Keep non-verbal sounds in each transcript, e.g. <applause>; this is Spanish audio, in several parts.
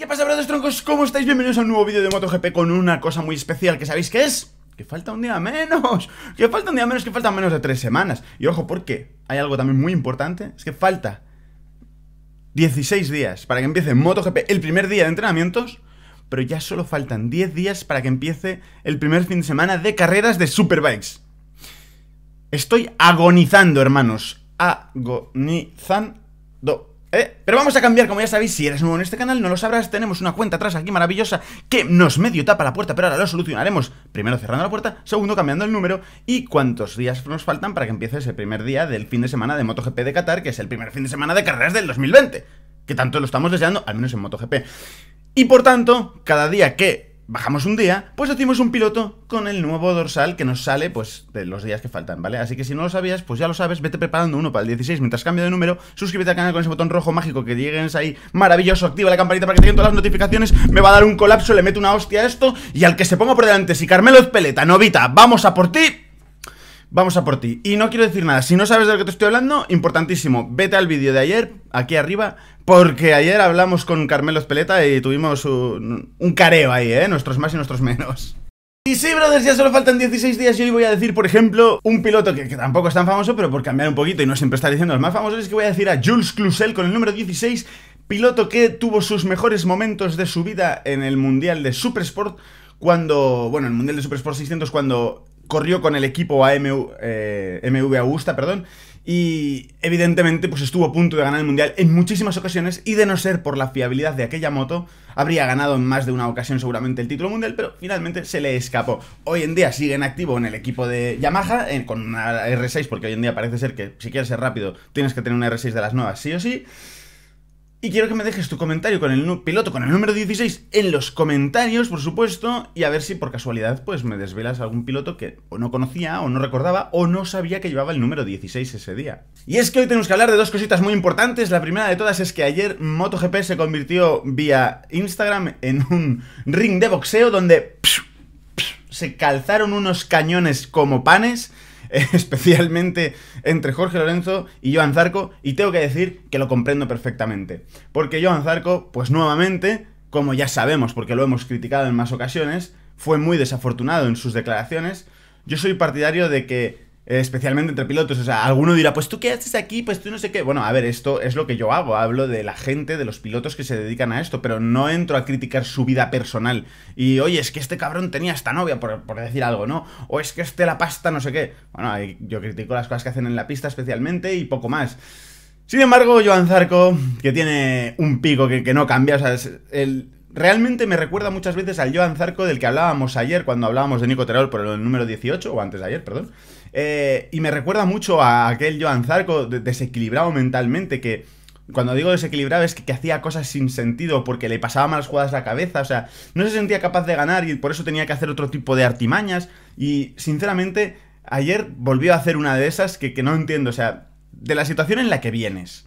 ¿Qué pasa, brothers troncos? ¿Cómo estáis? Bienvenidos a un nuevo vídeo de MotoGP con una cosa muy especial que sabéis que es... <laughs> Que falta un día menos, que falta un día menos, que faltan menos de tres semanas. Y ojo, porque hay algo también muy importante, es que falta 16 días para que empiece MotoGP el primer día de entrenamientos, pero ya solo faltan 10 días para que empiece el primer fin de semana de carreras de Superbikes. Estoy agonizando, hermanos. Agonizando. Eh, pero vamos a cambiar, como ya sabéis, si eres nuevo en este canal, no lo sabrás, tenemos una cuenta atrás aquí maravillosa que nos medio tapa la puerta, pero ahora lo solucionaremos. Primero cerrando la puerta, segundo cambiando el número y cuántos días nos faltan para que empiece ese primer día del fin de semana de MotoGP de Qatar, que es el primer fin de semana de carreras del 2020, que tanto lo estamos deseando, al menos en MotoGP. Y por tanto, cada día que bajamos un día, pues hacemos un piloto con el nuevo dorsal que nos sale, pues, de los días que faltan, ¿vale? Así que si no lo sabías, pues ya lo sabes, vete preparando uno para el 16 mientras cambio de número, suscríbete al canal con ese botón rojo mágico que llegues ahí, maravilloso, activa la campanita para que te lleguen todas las notificaciones, me va a dar un colapso, le meto una hostia a esto, y al que se ponga por delante, si Carmelo Peleta, Novita, vamos a por ti, Vamos a por ti. Y no quiero decir nada. Si no sabes de lo que te estoy hablando, importantísimo, vete al vídeo de ayer, aquí arriba, porque ayer hablamos con Carmelo Peleta y tuvimos un, un careo ahí, ¿eh? Nuestros más y nuestros menos. Y sí, brothers, ya solo faltan 16 días y hoy voy a decir, por ejemplo, un piloto que, tampoco es tan famoso, pero por cambiar un poquito y no siempre estar diciendo los más famosos, es que voy a decir a Jules Clusel con el número 16, piloto que tuvo sus mejores momentos de su vida en el Mundial de Supersport, cuando, bueno, el Mundial de Supersport 600, cuando corrió con el equipo AMU eh, MV, Augusta, perdón, y evidentemente pues estuvo a punto de ganar el mundial en muchísimas ocasiones y de no ser por la fiabilidad de aquella moto habría ganado en más de una ocasión seguramente el título mundial pero finalmente se le escapó hoy en día sigue en activo en el equipo de Yamaha con una R6 porque hoy en día parece ser que si quieres ser rápido tienes que tener una R6 de las nuevas sí o sí y quiero que me dejes tu comentario con el piloto con el número 16 en los comentarios, por supuesto, y a ver si por casualidad pues me desvelas algún piloto que o no conocía, o no recordaba, o no sabía que llevaba el número 16 ese día. Y es que hoy tenemos que hablar de dos cositas muy importantes. La primera de todas es que ayer MotoGP se convirtió vía Instagram en un ring de boxeo donde se calzaron unos cañones como panes <laughs> especialmente entre Jorge Lorenzo y Joan Zarco, y tengo que decir que lo comprendo perfectamente. Porque Joan Zarco, pues nuevamente, como ya sabemos, porque lo hemos criticado en más ocasiones, fue muy desafortunado en sus declaraciones. Yo soy partidario de que eh, especialmente entre pilotos. O sea, alguno dirá, pues tú qué haces aquí, pues tú no sé qué. Bueno, a ver, esto es lo que yo hago. Hablo de la gente, de los pilotos que se dedican a esto, pero no entro a criticar su vida personal. Y oye, es que este cabrón tenía esta novia, por, decir algo, ¿no? O es que este la pasta, no sé qué. Bueno, yo critico las cosas que hacen en la pista especialmente y poco más. Sin embargo, Joan Zarco, que tiene un pico que, no cambia, o sea, él realmente me recuerda muchas veces al Joan Zarco del que hablábamos ayer cuando hablábamos de Nico Terol por el número 18, o antes de ayer, perdón. Eh, y me recuerda mucho a aquel Joan Zarco desequilibrado mentalmente que... Cuando digo desequilibrado es que, hacía cosas sin sentido porque le pasaba malas jugadas a la cabeza, o sea, no se sentía capaz de ganar y por eso tenía que hacer otro tipo de artimañas. Y sinceramente, ayer volvió a hacer una de esas que, que no entiendo, o sea, de la situación en la que vienes,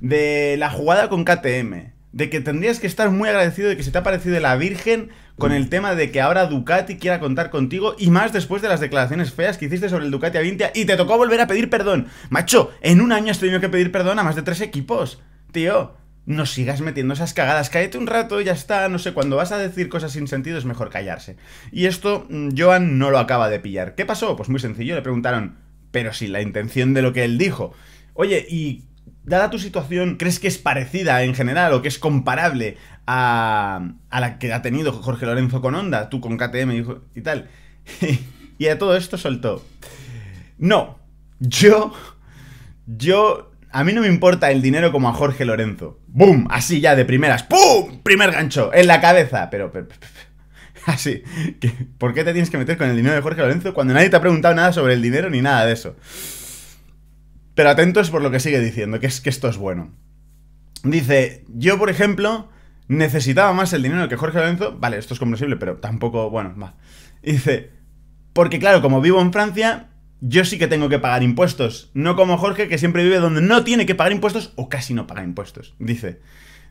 de la jugada con KTM, de que tendrías que estar muy agradecido de que se te ha parecido la Virgen con mm. el tema de que ahora Ducati quiera contar contigo y más después de las declaraciones feas que hiciste sobre el Ducati Avintia y te tocó volver a pedir perdón. Macho, en un año has tenido que pedir perdón a más de tres equipos. Tío, no sigas metiendo esas cagadas, cállate un rato y ya está, no sé, cuando vas a decir cosas sin sentido es mejor callarse. Y esto mm, Joan no lo acaba de pillar. ¿Qué pasó? Pues muy sencillo, le preguntaron, pero si la intención de lo que él dijo. Oye, ¿y dada tu situación, ¿crees que es parecida en general o que es comparable a, a la que ha tenido Jorge Lorenzo con Honda, tú con KTM y, tal? <laughs> y a todo esto soltó. No, yo... Yo... A mí no me importa el dinero como a Jorge Lorenzo. ¡Bum! Así ya de primeras. ¡Pum! Primer gancho en la cabeza. Pero... pero, pero así. ¿Por qué te tienes que meter con el dinero de Jorge Lorenzo cuando nadie te ha preguntado nada sobre el dinero ni nada de eso? Pero atentos por lo que sigue diciendo, que es que esto es bueno. Dice, yo por ejemplo necesitaba más el dinero que Jorge Lorenzo. Vale, esto es comprensible, pero tampoco, bueno, va. Dice, porque claro, como vivo en Francia, yo sí que tengo que pagar impuestos. No como Jorge, que siempre vive donde no tiene que pagar impuestos o casi no paga impuestos. Dice,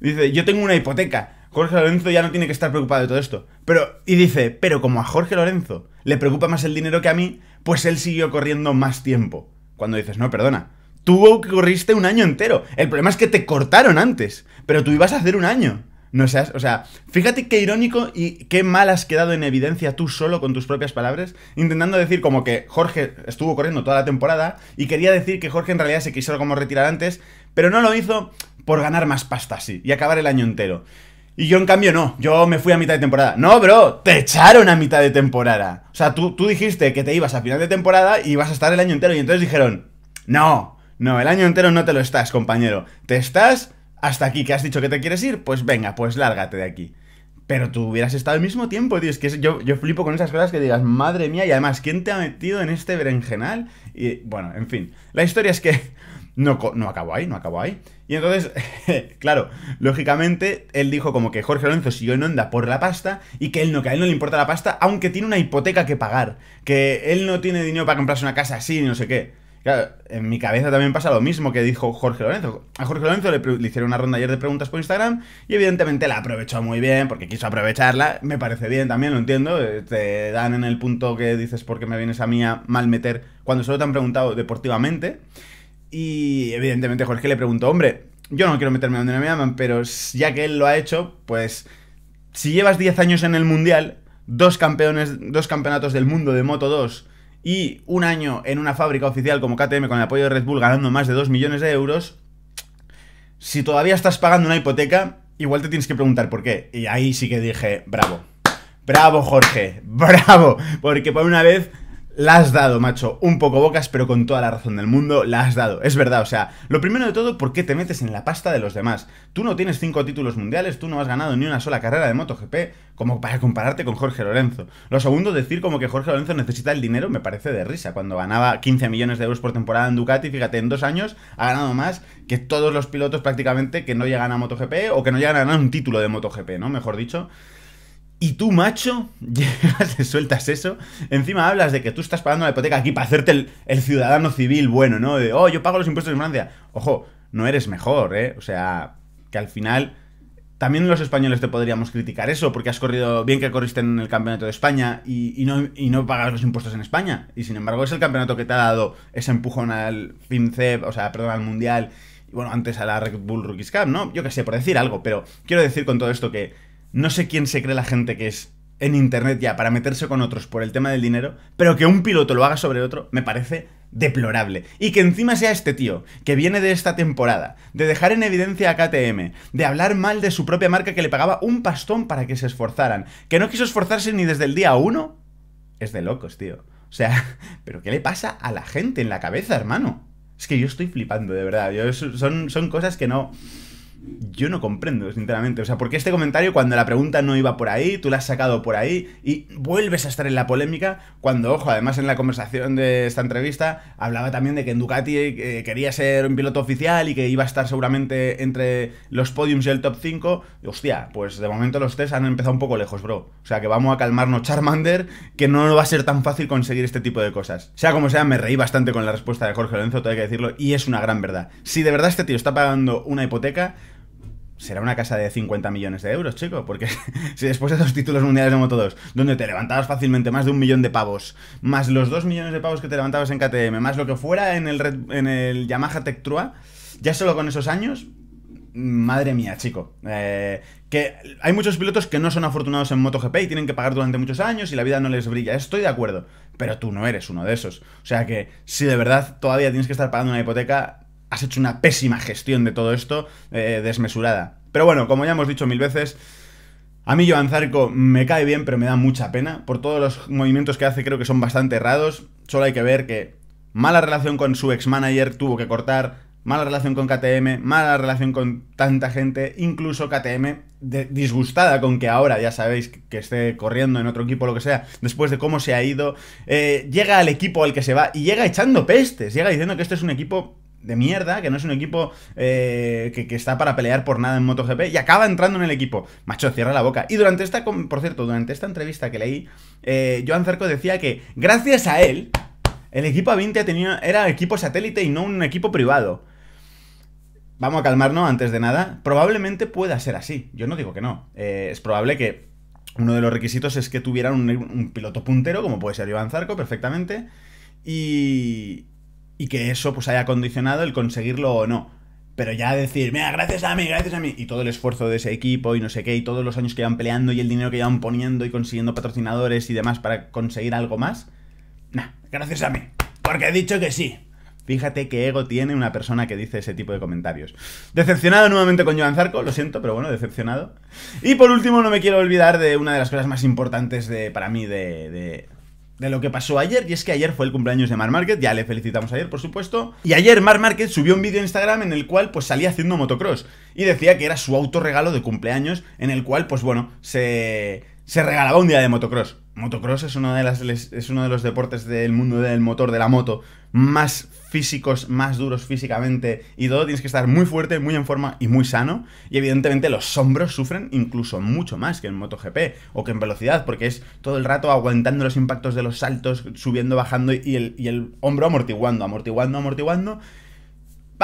dice, yo tengo una hipoteca. Jorge Lorenzo ya no tiene que estar preocupado de todo esto. Pero, y dice, pero como a Jorge Lorenzo le preocupa más el dinero que a mí, pues él siguió corriendo más tiempo. Cuando dices, no, perdona, tú corriste un año entero. El problema es que te cortaron antes, pero tú ibas a hacer un año. No seas, o sea, fíjate qué irónico y qué mal has quedado en evidencia tú solo con tus propias palabras, intentando decir como que Jorge estuvo corriendo toda la temporada y quería decir que Jorge en realidad se quiso como retirar antes, pero no lo hizo por ganar más pasta, así y acabar el año entero. Y yo, en cambio, no. Yo me fui a mitad de temporada. No, bro, te echaron a mitad de temporada. O sea, tú, tú dijiste que te ibas a final de temporada y vas a estar el año entero. Y entonces dijeron, no, no, el año entero no te lo estás, compañero. Te estás hasta aquí, que has dicho que te quieres ir. Pues venga, pues lárgate de aquí. Pero tú hubieras estado al mismo tiempo, tío. Es que yo, yo flipo con esas cosas que digas, madre mía, y además, ¿quién te ha metido en este berenjenal? Y bueno, en fin. La historia es que no, no acabó ahí, no acabó ahí. Y entonces, <laughs> claro, lógicamente, él dijo como que Jorge Lorenzo siguió en onda por la pasta y que él no, que a él no le importa la pasta, aunque tiene una hipoteca que pagar, que él no tiene dinero para comprarse una casa así, no sé qué. Claro, en mi cabeza también pasa lo mismo que dijo Jorge Lorenzo. A Jorge Lorenzo le, hicieron una ronda ayer de preguntas por Instagram y evidentemente la aprovechó muy bien porque quiso aprovecharla. Me parece bien también, lo entiendo. Eh, te dan en el punto que dices porque me vienes a mí a mal meter cuando solo te han preguntado deportivamente. Y evidentemente Jorge le preguntó, hombre, yo no quiero meterme donde no me llaman, pero ya que él lo ha hecho, pues si llevas 10 años en el Mundial, dos, campeones, dos campeonatos del mundo de Moto 2 y un año en una fábrica oficial como KTM con el apoyo de Red Bull ganando más de 2 millones de euros, si todavía estás pagando una hipoteca, igual te tienes que preguntar por qué. Y ahí sí que dije, bravo. Bravo, Jorge. <laughs> Bravo. Porque por una vez la has dado, macho. Un poco bocas, pero con toda la razón del mundo, la has dado. Es verdad, o sea, lo primero de todo, ¿por qué te metes en la pasta de los demás? Tú no tienes cinco títulos mundiales, tú no has ganado ni una sola carrera de MotoGP, como para compararte con Jorge Lorenzo. Lo segundo, decir como que Jorge Lorenzo necesita el dinero, me parece de risa. Cuando ganaba 15 millones de euros por temporada en Ducati, fíjate, en dos años ha ganado más que todos los pilotos prácticamente que no llegan a MotoGP o que no llegan a ganar un título de MotoGP, ¿no? Mejor dicho. Y tú, macho, <laughs> llegas, te sueltas eso. Encima hablas de que tú estás pagando la hipoteca aquí para hacerte el, ciudadano civil bueno, ¿no? De, oh, yo pago los impuestos en Francia. Ojo, no eres mejor, ¿eh? O sea, que al final también los españoles te podríamos criticar eso, porque has corrido bien que corriste en el Campeonato de España y, no, y no pagas los impuestos en España. Y sin embargo, es el campeonato que te ha dado ese empujón al FinCEP, o sea, perdón, al Mundial, y bueno, antes a la Red Bull Rookies Cup, ¿no? Yo qué sé, por decir algo, pero quiero decir con todo esto que no sé quién se cree la gente que es en internet ya para meterse con otros por el tema del dinero, pero que un piloto lo haga sobre otro me parece deplorable. Y que encima sea este tío, que viene de esta temporada, de dejar en evidencia a KTM, de hablar mal de su propia marca que le pagaba un pastón para que se esforzaran, que no quiso esforzarse ni desde el día uno, es de locos, tío. O sea, <laughs> ¿pero qué le pasa a la gente en la cabeza, hermano? Es que yo estoy flipando, de verdad. Yo, son, son cosas que no yo no comprendo, sinceramente. O sea, porque este comentario, cuando la pregunta no iba por ahí, tú la has sacado por ahí y vuelves a estar en la polémica, cuando, ojo, además en la conversación de esta entrevista hablaba también de que en Ducati eh, quería ser un piloto oficial y que iba a estar seguramente entre los podiums y el top 5. hostia, pues de momento los test han empezado un poco lejos, bro. O sea, que vamos a calmarnos, Charmander, que no va a ser tan fácil conseguir este tipo de cosas. Sea como sea, me reí bastante con la respuesta de Jorge Lorenzo, tengo que decirlo, y es una gran verdad. Si de verdad este tío está pagando una hipoteca, será una casa de 50 millones de euros, chico, porque <laughs> si después de dos títulos mundiales de Moto2, donde te levantabas fácilmente más de un millón de pavos, más los dos millones de pavos que te levantabas en KTM, más lo que fuera en el, en Yamaha Tech Trua, ya solo con esos años, madre mía, chico. Eh, que hay muchos pilotos que no son afortunados en MotoGP y tienen que pagar durante muchos años y la vida no les brilla. Estoy de acuerdo, pero tú no eres uno de esos. O sea que si de verdad todavía tienes que estar pagando una hipoteca, has hecho una pésima gestión de todo esto, eh, desmesurada. Pero bueno, como ya hemos dicho mil veces, a mí Joan Zarco me cae bien, pero me da mucha pena. Por todos los movimientos que hace creo que son bastante errados. Solo hay que ver que mala relación con su ex-manager tuvo que cortar, mala relación con KTM, mala relación con tanta gente, incluso KTM disgustada con que ahora, ya sabéis, que, esté corriendo en otro equipo, o lo que sea, después de cómo se ha ido, eh, llega al equipo al que se va y llega echando pestes, llega diciendo que este es un equipo de mierda, que no es un equipo eh, que, está para pelear por nada en MotoGP, y acaba entrando en el equipo. Macho, cierra la boca. Y durante esta, por cierto, durante esta entrevista que leí, eh, Joan Zarco decía que gracias a él, el equipo A20 era equipo satélite y no un equipo privado. Vamos a calmarnos antes de nada. Probablemente pueda ser así. Yo no digo que no. Eh, es probable que uno de los requisitos es que tuvieran un, un piloto puntero, como puede ser Joan Zarco, perfectamente. Y, y que eso pues haya condicionado el conseguirlo o no. Pero ya decir, mira, gracias a mí, gracias a mí, y todo el esfuerzo de ese equipo y no sé qué, y todos los años que iban peleando y el dinero que llevan poniendo y consiguiendo patrocinadores y demás para conseguir algo más, nah, gracias a mí, porque he dicho que sí. Fíjate qué ego tiene una persona que dice ese tipo de comentarios. Decepcionado nuevamente con Joan Zarco, lo siento, pero bueno, decepcionado. Y por último, no me quiero olvidar de una de las cosas más importantes de, para mí de de lo que pasó ayer. Y es que ayer fue el cumpleaños de Mar Market, ya le felicitamos ayer, por supuesto. Y ayer Mar Market subió un vídeo en Instagram en el cual pues salía haciendo motocross. Y decía que era su autorregalo de cumpleaños, en el cual pues bueno, se, se regalaba un día de motocross motocross es uno, de las, es uno de los deportes del mundo del motor, de la moto, más físicos, más duros físicamente y todo. Tienes que estar muy fuerte, muy en forma y muy sano. Y evidentemente los hombros sufren incluso mucho más que en MotoGP o que en velocidad, porque es todo el rato aguantando los impactos de los saltos, subiendo, bajando y el hombro amortiguando, amortiguando, amortiguando.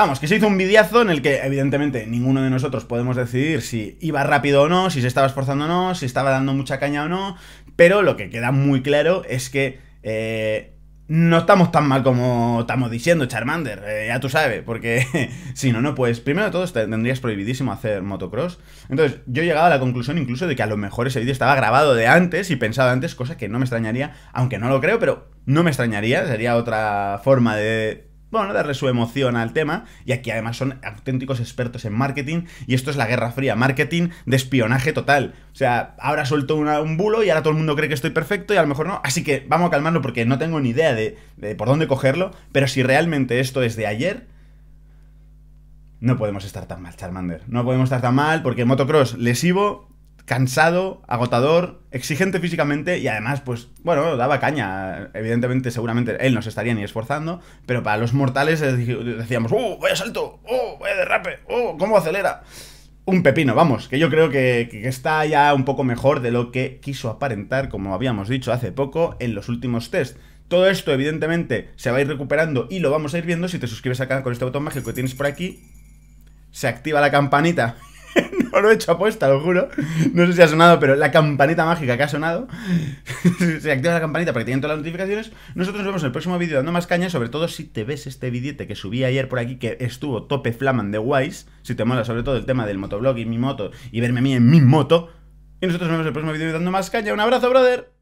Vamos, que se hizo un videazo en el que evidentemente ninguno de nosotros podemos decidir si iba rápido o no, si se estaba esforzando o no, si estaba dando mucha caña o no, pero lo que queda muy claro es que... Eh, no estamos tan mal como estamos diciendo, Charmander, eh, ya tú sabes, porque <laughs> si no, no, pues primero de todo tendrías prohibidísimo hacer motocross. Entonces, yo he llegado a la conclusión incluso de que a lo mejor ese vídeo estaba grabado de antes y pensado antes, cosa que no me extrañaría, aunque no lo creo, pero no me extrañaría, sería otra forma de bueno, darle su emoción al tema, y aquí además son auténticos expertos en marketing, y esto es la Guerra Fría, marketing de espionaje total. O sea, ahora suelto un bulo y ahora todo el mundo cree que estoy perfecto y a lo mejor no, así que vamos a calmarlo porque no tengo ni idea de, por dónde cogerlo, pero si realmente esto es de ayer, no podemos estar tan mal, Charmander. No podemos estar tan mal porque motocross lesivo, cansado, agotador, exigente físicamente y además, pues, bueno, daba caña. Evidentemente, seguramente él no se estaría ni esforzando, pero para los mortales decíamos, ¡oh, uh, vaya salto! ¡oh, uh, vaya derrape! ¡oh, cómo acelera! Un pepino, vamos, que yo creo que, está ya un poco mejor de lo que quiso aparentar, como habíamos dicho hace poco, en los últimos tests. Todo esto, evidentemente, se va a ir recuperando y lo vamos a ir viendo si te suscribes acá con este botón mágico que tienes por aquí. Se activa la campanita lo <laughs> he hecho apuesta, lo juro. No sé si ha sonado, pero la campanita mágica que ha sonado. <laughs> se activa la campanita para que tengan todas las notificaciones. Nosotros nos vemos en el próximo vídeo dando más caña, sobre todo si te ves este billete que subí ayer por aquí, que estuvo tope flaman de guays. Si te mola sobre todo el tema del motoblog y mi moto, y verme a mí en mi moto. Y nosotros nos vemos en el próximo vídeo dando más caña. Un abrazo, brother.